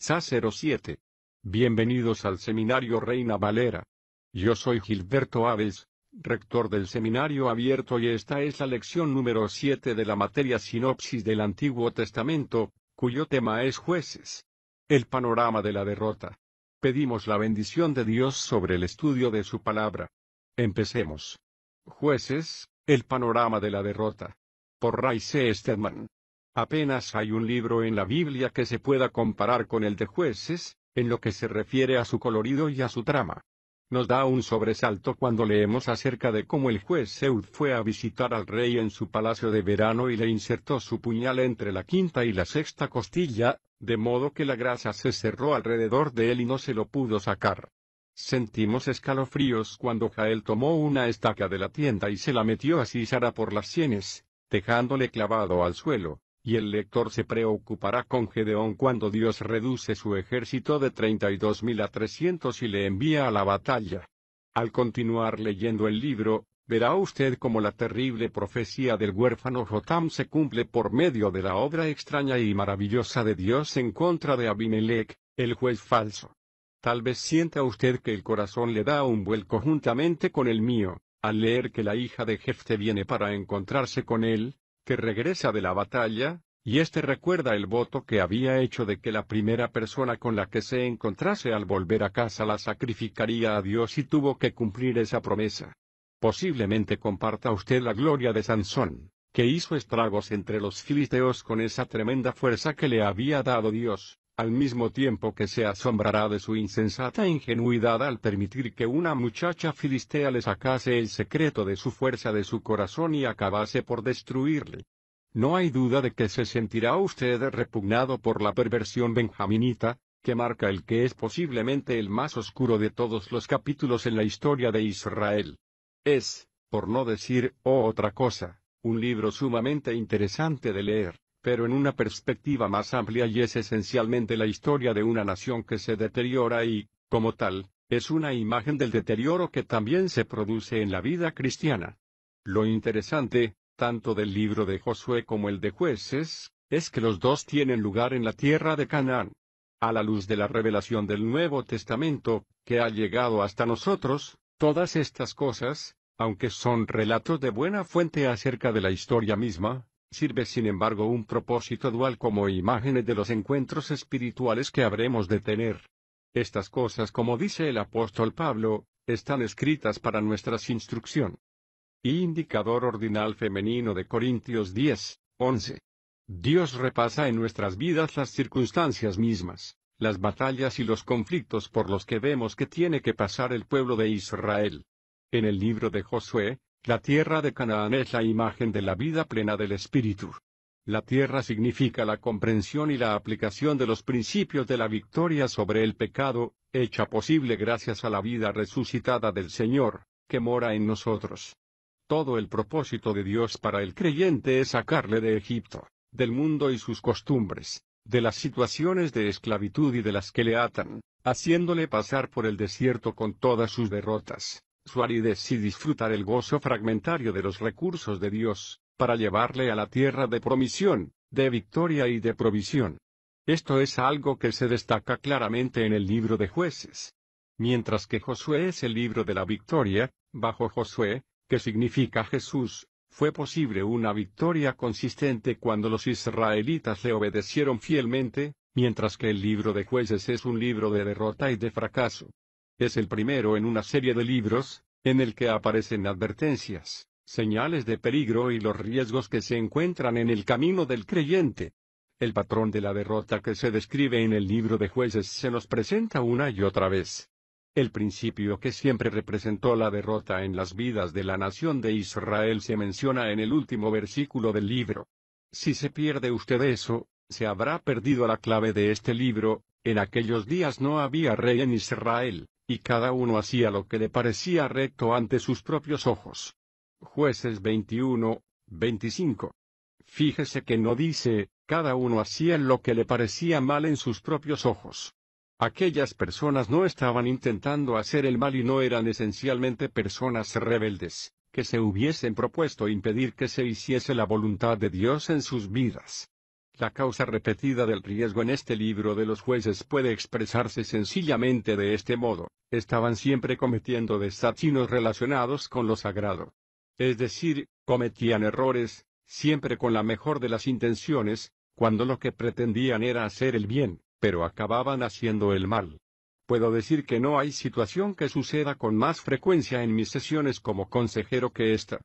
SA 07. Bienvenidos al Seminario Reina Valera. Yo soy Gilberto Aves, rector del Seminario Abierto y esta es la lección número 7 de la materia Sinopsis del Antiguo Testamento, cuyo tema es Jueces. El panorama de la derrota. Pedimos la bendición de Dios sobre el estudio de su palabra. Empecemos. Jueces, el panorama de la derrota. Por Ray C. Stedman. Apenas hay un libro en la Biblia que se pueda comparar con el de jueces, en lo que se refiere a su colorido y a su trama. Nos da un sobresalto cuando leemos acerca de cómo el juez Seud fue a visitar al rey en su palacio de verano y le insertó su puñal entre la quinta y la sexta costilla, de modo que la grasa se cerró alrededor de él y no se lo pudo sacar. Sentimos escalofríos cuando Jael tomó una estaca de la tienda y se la metió a Cisara por las sienes, dejándole clavado al suelo y el lector se preocupará con Gedeón cuando Dios reduce su ejército de 32.000 a 300 y le envía a la batalla. Al continuar leyendo el libro, verá usted cómo la terrible profecía del huérfano Jotam se cumple por medio de la obra extraña y maravillosa de Dios en contra de Abimelech, el juez falso. Tal vez sienta usted que el corazón le da un vuelco juntamente con el mío, al leer que la hija de Jefte viene para encontrarse con él, que regresa de la batalla, y éste recuerda el voto que había hecho de que la primera persona con la que se encontrase al volver a casa la sacrificaría a Dios y tuvo que cumplir esa promesa. Posiblemente comparta usted la gloria de Sansón, que hizo estragos entre los filisteos con esa tremenda fuerza que le había dado Dios al mismo tiempo que se asombrará de su insensata ingenuidad al permitir que una muchacha filistea le sacase el secreto de su fuerza de su corazón y acabase por destruirle. No hay duda de que se sentirá usted repugnado por la perversión benjaminita, que marca el que es posiblemente el más oscuro de todos los capítulos en la historia de Israel. Es, por no decir oh, otra cosa, un libro sumamente interesante de leer pero en una perspectiva más amplia y es esencialmente la historia de una nación que se deteriora y, como tal, es una imagen del deterioro que también se produce en la vida cristiana. Lo interesante, tanto del libro de Josué como el de jueces, es que los dos tienen lugar en la tierra de Canaán. A la luz de la revelación del Nuevo Testamento, que ha llegado hasta nosotros, todas estas cosas, aunque son relatos de buena fuente acerca de la historia misma, sirve sin embargo un propósito dual como imágenes de los encuentros espirituales que habremos de tener. Estas cosas, como dice el apóstol Pablo, están escritas para nuestra instrucción. Indicador ordinal femenino de Corintios 10, 11. Dios repasa en nuestras vidas las circunstancias mismas, las batallas y los conflictos por los que vemos que tiene que pasar el pueblo de Israel. En el libro de Josué, la tierra de Canaán es la imagen de la vida plena del Espíritu. La tierra significa la comprensión y la aplicación de los principios de la victoria sobre el pecado, hecha posible gracias a la vida resucitada del Señor, que mora en nosotros. Todo el propósito de Dios para el creyente es sacarle de Egipto, del mundo y sus costumbres, de las situaciones de esclavitud y de las que le atan, haciéndole pasar por el desierto con todas sus derrotas, su aridez y disfrutar el gozo fragmentario de los recursos de Dios, para llevarle a la tierra de promisión, de victoria y de provisión. Esto es algo que se destaca claramente en el libro de jueces. Mientras que Josué es el libro de la victoria, bajo Josué, que significa Jesús, fue posible una victoria consistente cuando los israelitas le obedecieron fielmente, mientras que el libro de jueces es un libro de derrota y de fracaso. Es el primero en una serie de libros, en el que aparecen advertencias, señales de peligro y los riesgos que se encuentran en el camino del creyente. El patrón de la derrota que se describe en el libro de jueces se nos presenta una y otra vez. El principio que siempre representó la derrota en las vidas de la nación de Israel se menciona en el último versículo del libro. Si se pierde usted eso, se habrá perdido la clave de este libro, en aquellos días no había rey en Israel y cada uno hacía lo que le parecía recto ante sus propios ojos. Jueces 21, 25. Fíjese que no dice, cada uno hacía lo que le parecía mal en sus propios ojos. Aquellas personas no estaban intentando hacer el mal y no eran esencialmente personas rebeldes, que se hubiesen propuesto impedir que se hiciese la voluntad de Dios en sus vidas. La causa repetida del riesgo en este libro de los jueces puede expresarse sencillamente de este modo, estaban siempre cometiendo desatinos relacionados con lo sagrado. Es decir, cometían errores, siempre con la mejor de las intenciones, cuando lo que pretendían era hacer el bien, pero acababan haciendo el mal. Puedo decir que no hay situación que suceda con más frecuencia en mis sesiones como consejero que esta.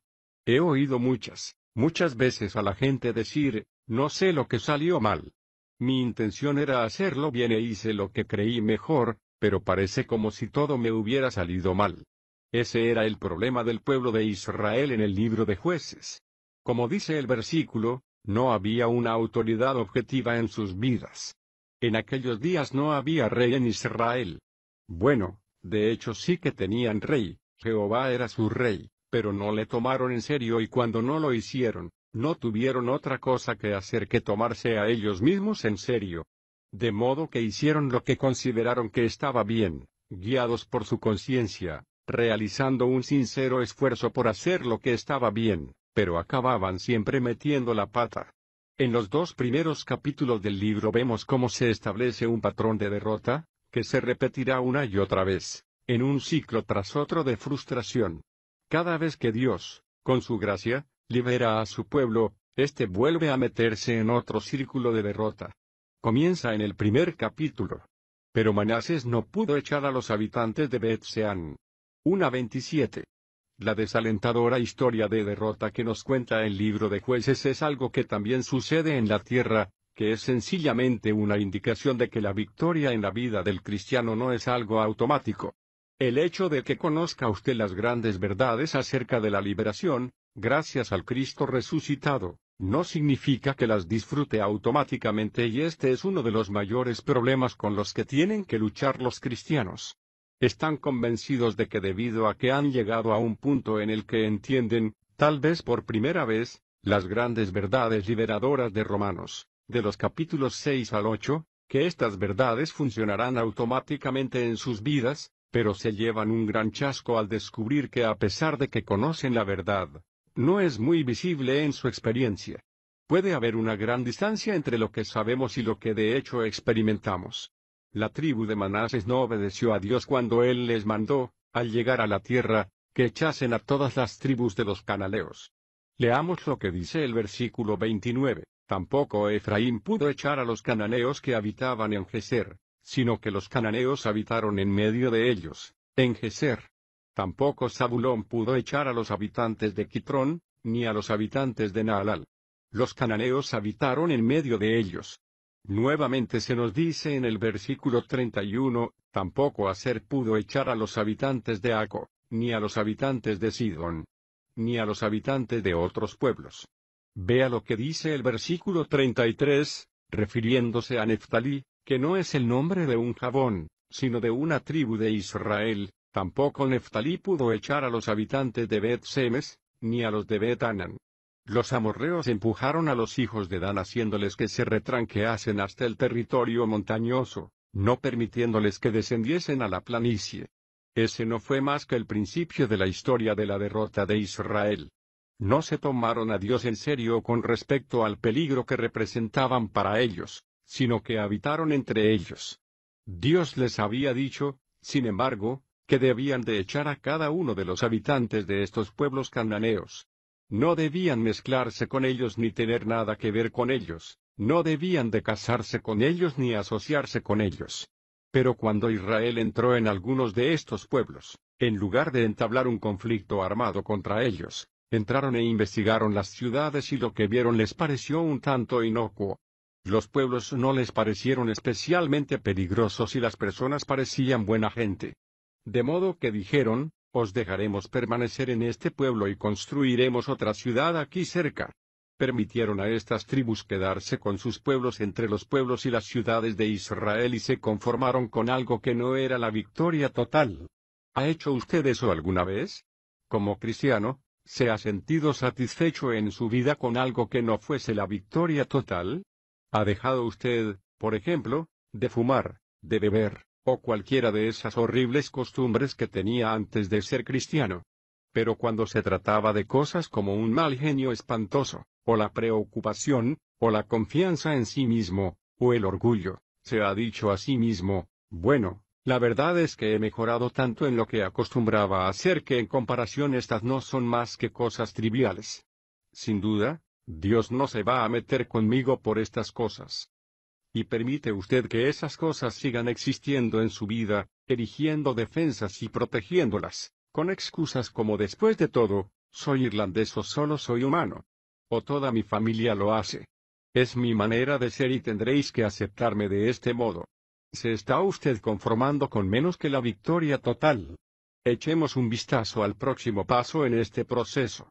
He oído muchas, muchas veces a la gente decir, no sé lo que salió mal. Mi intención era hacerlo bien e hice lo que creí mejor, pero parece como si todo me hubiera salido mal. Ese era el problema del pueblo de Israel en el libro de jueces. Como dice el versículo, no había una autoridad objetiva en sus vidas. En aquellos días no había rey en Israel. Bueno, de hecho sí que tenían rey, Jehová era su rey, pero no le tomaron en serio y cuando no lo hicieron, no tuvieron otra cosa que hacer que tomarse a ellos mismos en serio. De modo que hicieron lo que consideraron que estaba bien, guiados por su conciencia, realizando un sincero esfuerzo por hacer lo que estaba bien, pero acababan siempre metiendo la pata. En los dos primeros capítulos del libro vemos cómo se establece un patrón de derrota, que se repetirá una y otra vez, en un ciclo tras otro de frustración. Cada vez que Dios, con su gracia, libera a su pueblo, este vuelve a meterse en otro círculo de derrota. Comienza en el primer capítulo. Pero Manases no pudo echar a los habitantes de Betseán. Una 27. La desalentadora historia de derrota que nos cuenta el libro de jueces es algo que también sucede en la tierra, que es sencillamente una indicación de que la victoria en la vida del cristiano no es algo automático. El hecho de que conozca usted las grandes verdades acerca de la liberación, gracias al Cristo resucitado, no significa que las disfrute automáticamente y este es uno de los mayores problemas con los que tienen que luchar los cristianos. Están convencidos de que debido a que han llegado a un punto en el que entienden, tal vez por primera vez, las grandes verdades liberadoras de Romanos, de los capítulos 6 al 8, que estas verdades funcionarán automáticamente en sus vidas, pero se llevan un gran chasco al descubrir que a pesar de que conocen la verdad, no es muy visible en su experiencia. Puede haber una gran distancia entre lo que sabemos y lo que de hecho experimentamos. La tribu de Manases no obedeció a Dios cuando Él les mandó, al llegar a la tierra, que echasen a todas las tribus de los canaleos. Leamos lo que dice el versículo 29. Tampoco Efraín pudo echar a los cananeos que habitaban en Geser, sino que los cananeos habitaron en medio de ellos, en Geser. Tampoco Zabulón pudo echar a los habitantes de Quitrón, ni a los habitantes de Naalal. Los cananeos habitaron en medio de ellos. Nuevamente se nos dice en el versículo 31, tampoco hacer pudo echar a los habitantes de Aco, ni a los habitantes de Sidón, ni a los habitantes de otros pueblos. Vea lo que dice el versículo 33, refiriéndose a Neftalí, que no es el nombre de un jabón, sino de una tribu de Israel, Tampoco Neftalí pudo echar a los habitantes de bet -Semes, ni a los de bet -Anan. Los amorreos empujaron a los hijos de Dan haciéndoles que se retranqueasen hasta el territorio montañoso, no permitiéndoles que descendiesen a la planicie. Ese no fue más que el principio de la historia de la derrota de Israel. No se tomaron a Dios en serio con respecto al peligro que representaban para ellos, sino que habitaron entre ellos. Dios les había dicho, sin embargo, que debían de echar a cada uno de los habitantes de estos pueblos cananeos. No debían mezclarse con ellos ni tener nada que ver con ellos, no debían de casarse con ellos ni asociarse con ellos. Pero cuando Israel entró en algunos de estos pueblos, en lugar de entablar un conflicto armado contra ellos, entraron e investigaron las ciudades y lo que vieron les pareció un tanto inocuo. Los pueblos no les parecieron especialmente peligrosos y las personas parecían buena gente. De modo que dijeron, os dejaremos permanecer en este pueblo y construiremos otra ciudad aquí cerca. Permitieron a estas tribus quedarse con sus pueblos entre los pueblos y las ciudades de Israel y se conformaron con algo que no era la victoria total. ¿Ha hecho usted eso alguna vez? Como cristiano, ¿se ha sentido satisfecho en su vida con algo que no fuese la victoria total? ¿Ha dejado usted, por ejemplo, de fumar, de beber, o cualquiera de esas horribles costumbres que tenía antes de ser cristiano. Pero cuando se trataba de cosas como un mal genio espantoso, o la preocupación, o la confianza en sí mismo, o el orgullo, se ha dicho a sí mismo, bueno, la verdad es que he mejorado tanto en lo que acostumbraba a hacer que en comparación estas no son más que cosas triviales. Sin duda, Dios no se va a meter conmigo por estas cosas y permite usted que esas cosas sigan existiendo en su vida, erigiendo defensas y protegiéndolas, con excusas como después de todo, soy irlandés o solo soy humano. O toda mi familia lo hace. Es mi manera de ser y tendréis que aceptarme de este modo. Se está usted conformando con menos que la victoria total. Echemos un vistazo al próximo paso en este proceso.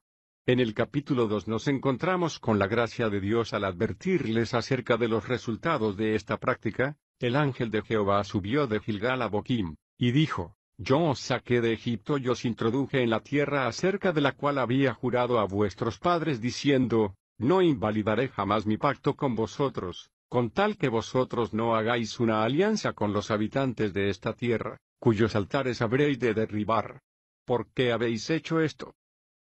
En el capítulo 2 nos encontramos con la gracia de Dios al advertirles acerca de los resultados de esta práctica. El ángel de Jehová subió de Gilgal a Boquim, y dijo, Yo os saqué de Egipto y os introduje en la tierra acerca de la cual había jurado a vuestros padres diciendo, No invalidaré jamás mi pacto con vosotros, con tal que vosotros no hagáis una alianza con los habitantes de esta tierra, cuyos altares habréis de derribar. ¿Por qué habéis hecho esto?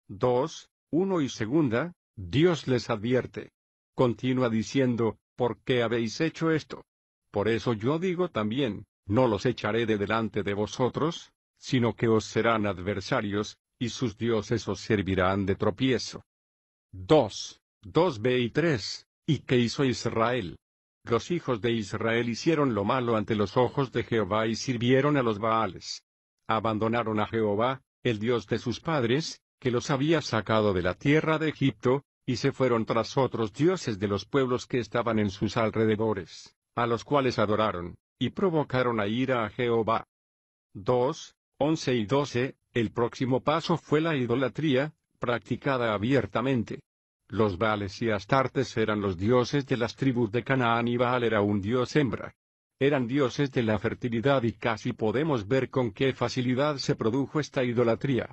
2. 1 y segunda, Dios les advierte. Continúa diciendo, ¿por qué habéis hecho esto? Por eso yo digo también, no los echaré de delante de vosotros, sino que os serán adversarios, y sus dioses os servirán de tropiezo. 2, 2b y 3, ¿y qué hizo Israel? Los hijos de Israel hicieron lo malo ante los ojos de Jehová y sirvieron a los Baales. Abandonaron a Jehová, el Dios de sus padres, que los había sacado de la tierra de Egipto, y se fueron tras otros dioses de los pueblos que estaban en sus alrededores, a los cuales adoraron, y provocaron a ira a Jehová. 2, 11 y 12, el próximo paso fue la idolatría, practicada abiertamente. Los Baales y Astartes eran los dioses de las tribus de Canaán y Baal era un dios hembra. Eran dioses de la fertilidad y casi podemos ver con qué facilidad se produjo esta idolatría.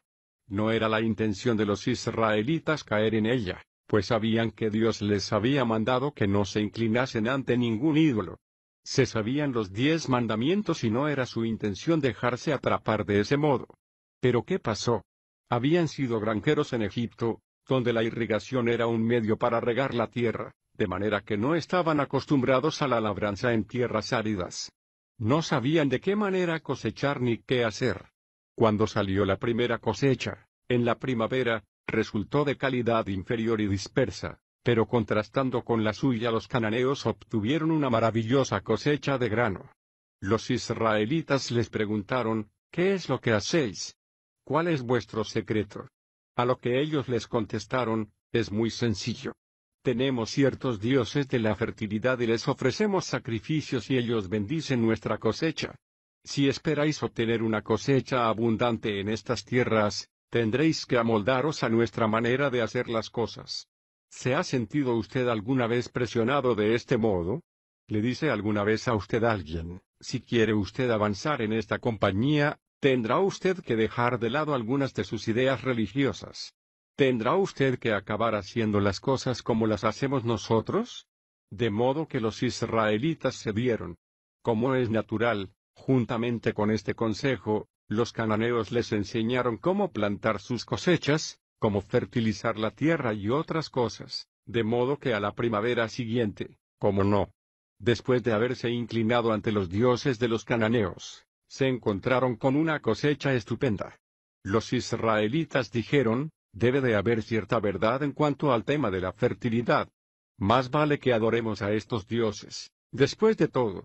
No era la intención de los israelitas caer en ella, pues sabían que Dios les había mandado que no se inclinasen ante ningún ídolo. Se sabían los diez mandamientos y no era su intención dejarse atrapar de ese modo. Pero ¿qué pasó? Habían sido granjeros en Egipto, donde la irrigación era un medio para regar la tierra, de manera que no estaban acostumbrados a la labranza en tierras áridas. No sabían de qué manera cosechar ni qué hacer. Cuando salió la primera cosecha, en la primavera, resultó de calidad inferior y dispersa, pero contrastando con la suya los cananeos obtuvieron una maravillosa cosecha de grano. Los israelitas les preguntaron, ¿qué es lo que hacéis? ¿Cuál es vuestro secreto? A lo que ellos les contestaron, es muy sencillo. Tenemos ciertos dioses de la fertilidad y les ofrecemos sacrificios y ellos bendicen nuestra cosecha, si esperáis obtener una cosecha abundante en estas tierras, tendréis que amoldaros a nuestra manera de hacer las cosas. ¿Se ha sentido usted alguna vez presionado de este modo? ¿Le dice alguna vez a usted alguien, si quiere usted avanzar en esta compañía, tendrá usted que dejar de lado algunas de sus ideas religiosas? ¿Tendrá usted que acabar haciendo las cosas como las hacemos nosotros? De modo que los israelitas se dieron, como es natural, Juntamente con este consejo, los cananeos les enseñaron cómo plantar sus cosechas, cómo fertilizar la tierra y otras cosas, de modo que a la primavera siguiente, como no, después de haberse inclinado ante los dioses de los cananeos, se encontraron con una cosecha estupenda. Los israelitas dijeron, debe de haber cierta verdad en cuanto al tema de la fertilidad. Más vale que adoremos a estos dioses, después de todo,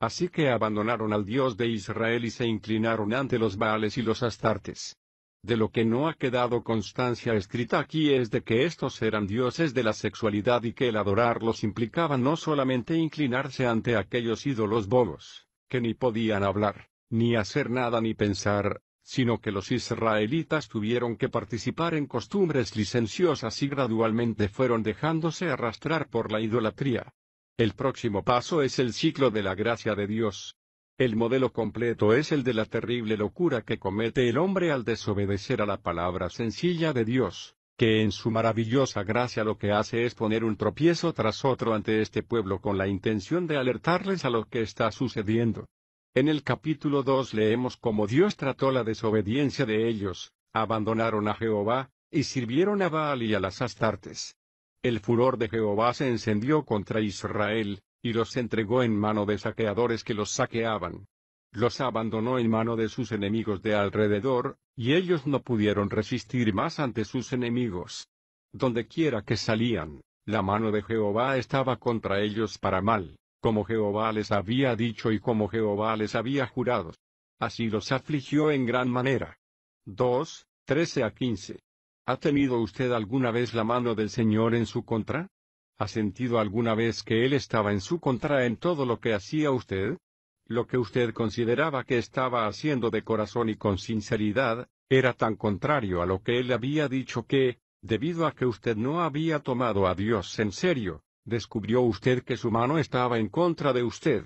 Así que abandonaron al Dios de Israel y se inclinaron ante los Baales y los Astartes. De lo que no ha quedado constancia escrita aquí es de que estos eran dioses de la sexualidad y que el adorarlos implicaba no solamente inclinarse ante aquellos ídolos bobos, que ni podían hablar, ni hacer nada ni pensar, sino que los israelitas tuvieron que participar en costumbres licenciosas y gradualmente fueron dejándose arrastrar por la idolatría, el próximo paso es el ciclo de la gracia de Dios. El modelo completo es el de la terrible locura que comete el hombre al desobedecer a la palabra sencilla de Dios, que en su maravillosa gracia lo que hace es poner un tropiezo tras otro ante este pueblo con la intención de alertarles a lo que está sucediendo. En el capítulo 2 leemos cómo Dios trató la desobediencia de ellos, abandonaron a Jehová, y sirvieron a Baal y a las Astartes. El furor de Jehová se encendió contra Israel, y los entregó en mano de saqueadores que los saqueaban. Los abandonó en mano de sus enemigos de alrededor, y ellos no pudieron resistir más ante sus enemigos. Dondequiera que salían, la mano de Jehová estaba contra ellos para mal, como Jehová les había dicho y como Jehová les había jurado. Así los afligió en gran manera. 2, 13 a 15. ¿Ha tenido usted alguna vez la mano del Señor en su contra? ¿Ha sentido alguna vez que Él estaba en su contra en todo lo que hacía usted? Lo que usted consideraba que estaba haciendo de corazón y con sinceridad, era tan contrario a lo que Él había dicho que, debido a que usted no había tomado a Dios en serio, descubrió usted que su mano estaba en contra de usted.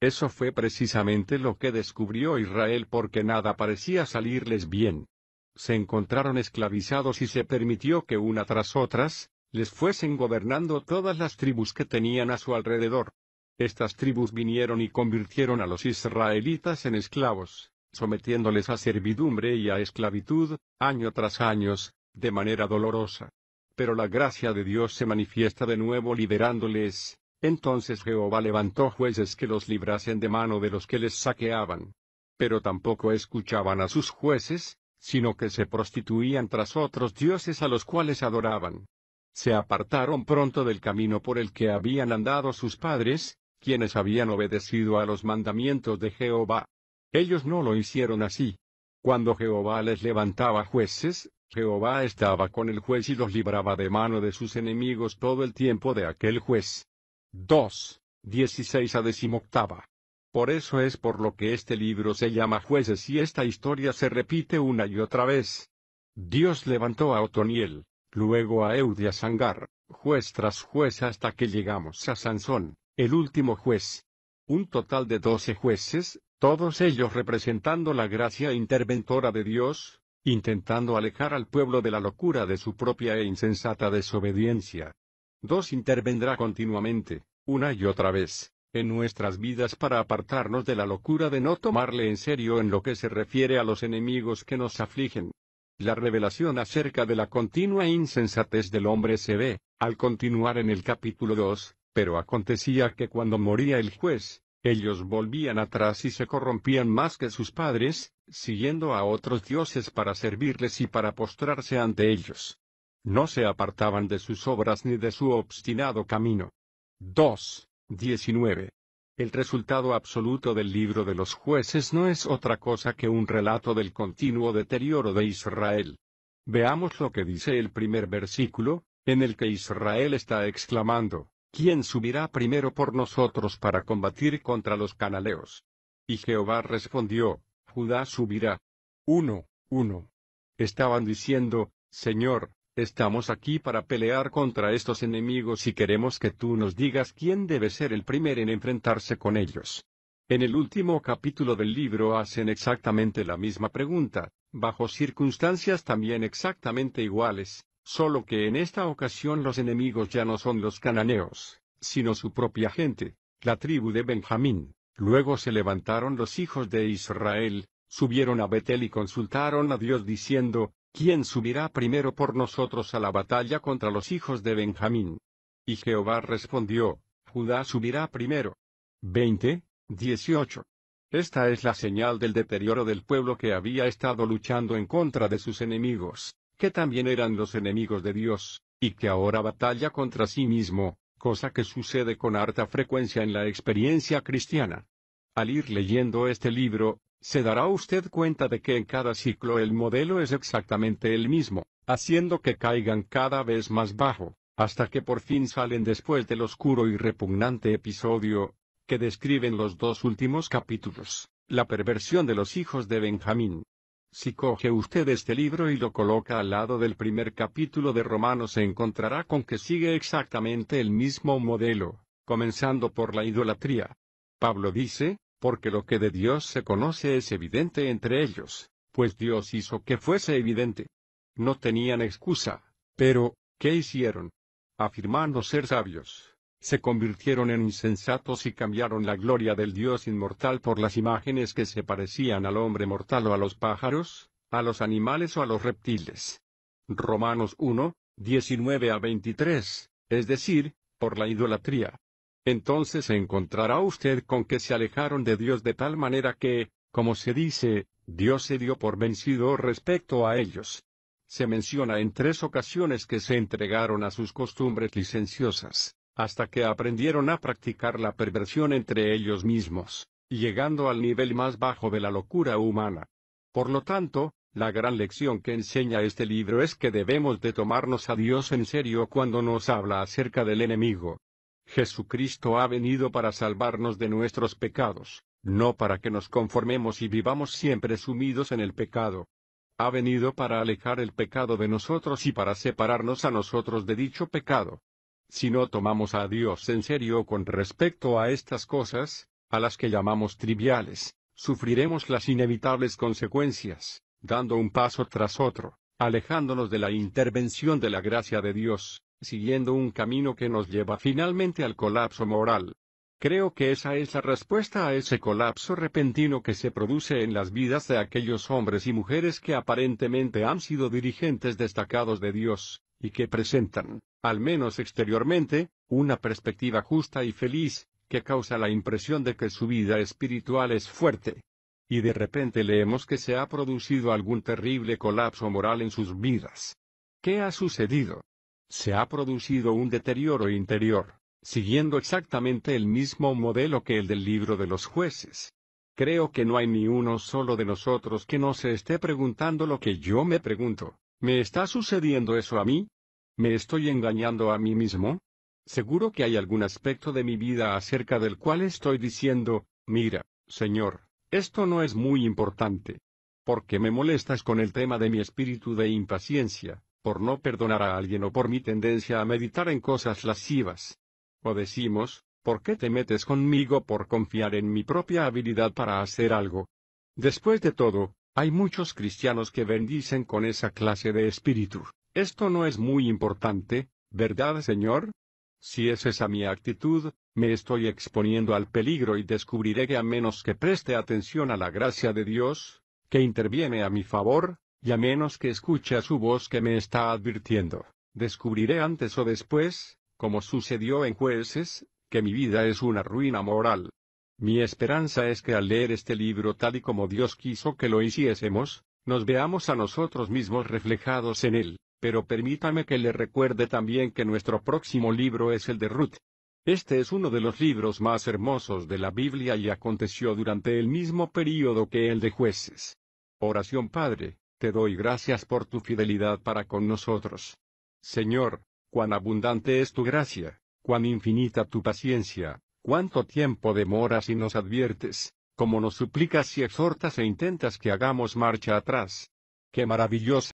Eso fue precisamente lo que descubrió Israel porque nada parecía salirles bien se encontraron esclavizados y se permitió que una tras otras, les fuesen gobernando todas las tribus que tenían a su alrededor. Estas tribus vinieron y convirtieron a los israelitas en esclavos, sometiéndoles a servidumbre y a esclavitud, año tras años, de manera dolorosa. Pero la gracia de Dios se manifiesta de nuevo liberándoles, entonces Jehová levantó jueces que los librasen de mano de los que les saqueaban. Pero tampoco escuchaban a sus jueces, sino que se prostituían tras otros dioses a los cuales adoraban. Se apartaron pronto del camino por el que habían andado sus padres, quienes habían obedecido a los mandamientos de Jehová. Ellos no lo hicieron así. Cuando Jehová les levantaba jueces, Jehová estaba con el juez y los libraba de mano de sus enemigos todo el tiempo de aquel juez. 2. 16 a 18. Por eso es por lo que este libro se llama Jueces y esta historia se repite una y otra vez. Dios levantó a Otoniel, luego a Eudia Sangar, juez tras juez hasta que llegamos a Sansón, el último juez. Un total de doce jueces, todos ellos representando la gracia interventora de Dios, intentando alejar al pueblo de la locura de su propia e insensata desobediencia. Dos intervendrá continuamente, una y otra vez, en nuestras vidas para apartarnos de la locura de no tomarle en serio en lo que se refiere a los enemigos que nos afligen. La revelación acerca de la continua insensatez del hombre se ve, al continuar en el capítulo 2, pero acontecía que cuando moría el juez, ellos volvían atrás y se corrompían más que sus padres, siguiendo a otros dioses para servirles y para postrarse ante ellos. No se apartaban de sus obras ni de su obstinado camino. 2. 19. El resultado absoluto del libro de los jueces no es otra cosa que un relato del continuo deterioro de Israel. Veamos lo que dice el primer versículo, en el que Israel está exclamando, ¿quién subirá primero por nosotros para combatir contra los canaleos? Y Jehová respondió, Judá subirá. 1. 1. Estaban diciendo, Señor, Estamos aquí para pelear contra estos enemigos y queremos que tú nos digas quién debe ser el primer en enfrentarse con ellos. En el último capítulo del libro hacen exactamente la misma pregunta, bajo circunstancias también exactamente iguales, solo que en esta ocasión los enemigos ya no son los cananeos, sino su propia gente, la tribu de Benjamín. Luego se levantaron los hijos de Israel, subieron a Betel y consultaron a Dios diciendo, ¿Quién subirá primero por nosotros a la batalla contra los hijos de Benjamín? Y Jehová respondió, Judá subirá primero. 20, 18. Esta es la señal del deterioro del pueblo que había estado luchando en contra de sus enemigos, que también eran los enemigos de Dios, y que ahora batalla contra sí mismo, cosa que sucede con harta frecuencia en la experiencia cristiana. Al ir leyendo este libro, se dará usted cuenta de que en cada ciclo el modelo es exactamente el mismo, haciendo que caigan cada vez más bajo, hasta que por fin salen después del oscuro y repugnante episodio, que describen los dos últimos capítulos, la perversión de los hijos de Benjamín. Si coge usted este libro y lo coloca al lado del primer capítulo de Romano se encontrará con que sigue exactamente el mismo modelo, comenzando por la idolatría. Pablo dice, porque lo que de Dios se conoce es evidente entre ellos, pues Dios hizo que fuese evidente. No tenían excusa, pero, ¿qué hicieron? Afirmando ser sabios, se convirtieron en insensatos y cambiaron la gloria del Dios inmortal por las imágenes que se parecían al hombre mortal o a los pájaros, a los animales o a los reptiles. Romanos 1, 19 a 23, es decir, por la idolatría, entonces se encontrará usted con que se alejaron de Dios de tal manera que, como se dice, Dios se dio por vencido respecto a ellos. Se menciona en tres ocasiones que se entregaron a sus costumbres licenciosas, hasta que aprendieron a practicar la perversión entre ellos mismos, llegando al nivel más bajo de la locura humana. Por lo tanto, la gran lección que enseña este libro es que debemos de tomarnos a Dios en serio cuando nos habla acerca del enemigo, Jesucristo ha venido para salvarnos de nuestros pecados, no para que nos conformemos y vivamos siempre sumidos en el pecado. Ha venido para alejar el pecado de nosotros y para separarnos a nosotros de dicho pecado. Si no tomamos a Dios en serio con respecto a estas cosas, a las que llamamos triviales, sufriremos las inevitables consecuencias, dando un paso tras otro, alejándonos de la intervención de la gracia de Dios siguiendo un camino que nos lleva finalmente al colapso moral. Creo que esa es la respuesta a ese colapso repentino que se produce en las vidas de aquellos hombres y mujeres que aparentemente han sido dirigentes destacados de Dios, y que presentan, al menos exteriormente, una perspectiva justa y feliz, que causa la impresión de que su vida espiritual es fuerte. Y de repente leemos que se ha producido algún terrible colapso moral en sus vidas. ¿Qué ha sucedido? se ha producido un deterioro interior, siguiendo exactamente el mismo modelo que el del libro de los jueces. Creo que no hay ni uno solo de nosotros que no se esté preguntando lo que yo me pregunto. ¿Me está sucediendo eso a mí? ¿Me estoy engañando a mí mismo? Seguro que hay algún aspecto de mi vida acerca del cual estoy diciendo, mira, Señor, esto no es muy importante. ¿Por qué me molestas con el tema de mi espíritu de impaciencia, por no perdonar a alguien o por mi tendencia a meditar en cosas lascivas. O decimos, ¿por qué te metes conmigo por confiar en mi propia habilidad para hacer algo? Después de todo, hay muchos cristianos que bendicen con esa clase de espíritu. Esto no es muy importante, ¿verdad, Señor? Si es esa mi actitud, me estoy exponiendo al peligro y descubriré que a menos que preste atención a la gracia de Dios, que interviene a mi favor, y a menos que escuche su voz que me está advirtiendo, descubriré antes o después, como sucedió en jueces, que mi vida es una ruina moral. Mi esperanza es que al leer este libro tal y como Dios quiso que lo hiciésemos, nos veamos a nosotros mismos reflejados en él, pero permítame que le recuerde también que nuestro próximo libro es el de Ruth. Este es uno de los libros más hermosos de la Biblia y aconteció durante el mismo período que el de jueces. Oración Padre, te doy gracias por tu fidelidad para con nosotros. Señor, cuán abundante es tu gracia, cuán infinita tu paciencia, cuánto tiempo demoras y nos adviertes, como nos suplicas y exhortas e intentas que hagamos marcha atrás. Qué maravillosa